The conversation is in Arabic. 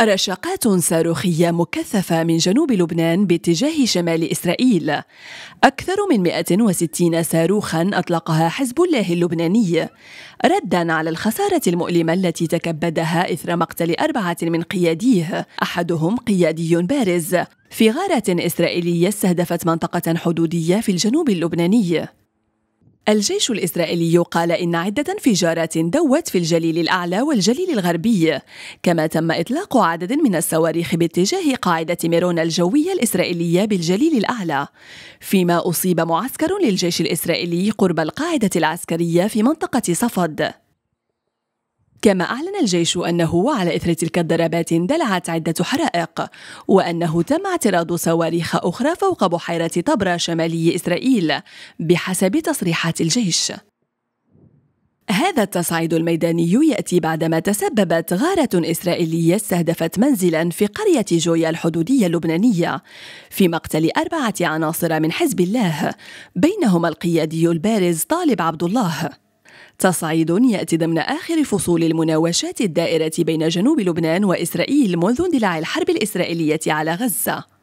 رشقات صاروخية مكثفة من جنوب لبنان باتجاه شمال إسرائيل أكثر من 160 صاروخا أطلقها حزب الله اللبناني ردا على الخسارة المؤلمة التي تكبدها إثر مقتل أربعة من قياديه أحدهم قيادي بارز في غارة إسرائيلية استهدفت منطقة حدودية في الجنوب اللبناني الجيش الإسرائيلي قال إن عدة انفجارات دوت في الجليل الأعلى والجليل الغربي كما تم إطلاق عدد من الصواريخ باتجاه قاعدة ميرون الجوية الإسرائيلية بالجليل الأعلى فيما أصيب معسكر للجيش الإسرائيلي قرب القاعدة العسكرية في منطقة صفد كما أعلن الجيش أنه على إثر تلك الضربات اندلعت عدة حرائق وأنه تم اعتراض صواريخ أخرى فوق بحيرة طبرا شمالي إسرائيل بحسب تصريحات الجيش هذا التصعيد الميداني ياتي بعدما تسببت غاره اسرائيليه استهدفت منزلا في قريه جويا الحدوديه اللبنانيه في مقتل اربعه عناصر من حزب الله بينهما القيادي البارز طالب عبد الله تصعيد يأتي ضمن آخر فصول المناوشات الدائرة بين جنوب لبنان وإسرائيل منذ اندلاع الحرب الإسرائيلية على غزة